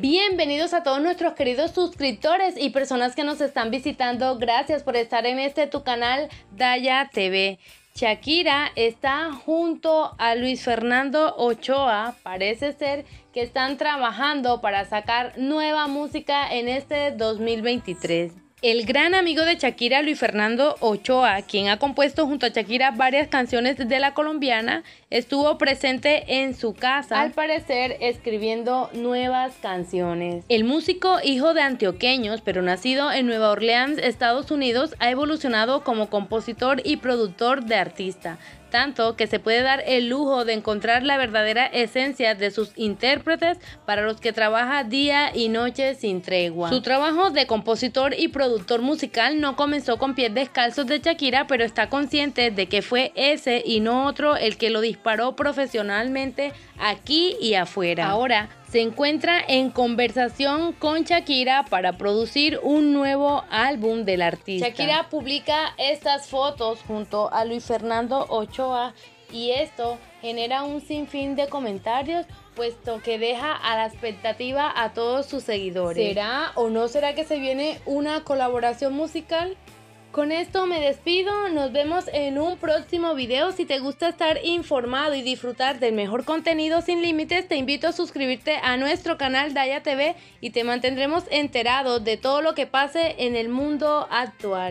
Bienvenidos a todos nuestros queridos suscriptores y personas que nos están visitando. Gracias por estar en este tu canal Daya TV. Shakira está junto a Luis Fernando Ochoa. Parece ser que están trabajando para sacar nueva música en este 2023. El gran amigo de Shakira, Luis Fernando Ochoa, quien ha compuesto junto a Shakira varias canciones de la colombiana, estuvo presente en su casa, al parecer escribiendo nuevas canciones. El músico, hijo de antioqueños, pero nacido en Nueva Orleans, Estados Unidos, ha evolucionado como compositor y productor de artista, tanto que se puede dar el lujo de encontrar la verdadera esencia de sus intérpretes para los que trabaja día y noche sin tregua. Su trabajo de compositor y productor musical no comenzó con pies descalzos de Shakira, pero está consciente de que fue ese y no otro el que lo disparó profesionalmente aquí y afuera. Ahora, se encuentra en conversación con Shakira para producir un nuevo álbum del artista. Shakira publica estas fotos junto a Luis Fernando Ochoa y esto genera un sinfín de comentarios puesto que deja a la expectativa a todos sus seguidores. ¿Será o no será que se viene una colaboración musical? Con esto me despido, nos vemos en un próximo video. Si te gusta estar informado y disfrutar del mejor contenido sin límites, te invito a suscribirte a nuestro canal Daya TV y te mantendremos enterado de todo lo que pase en el mundo actual.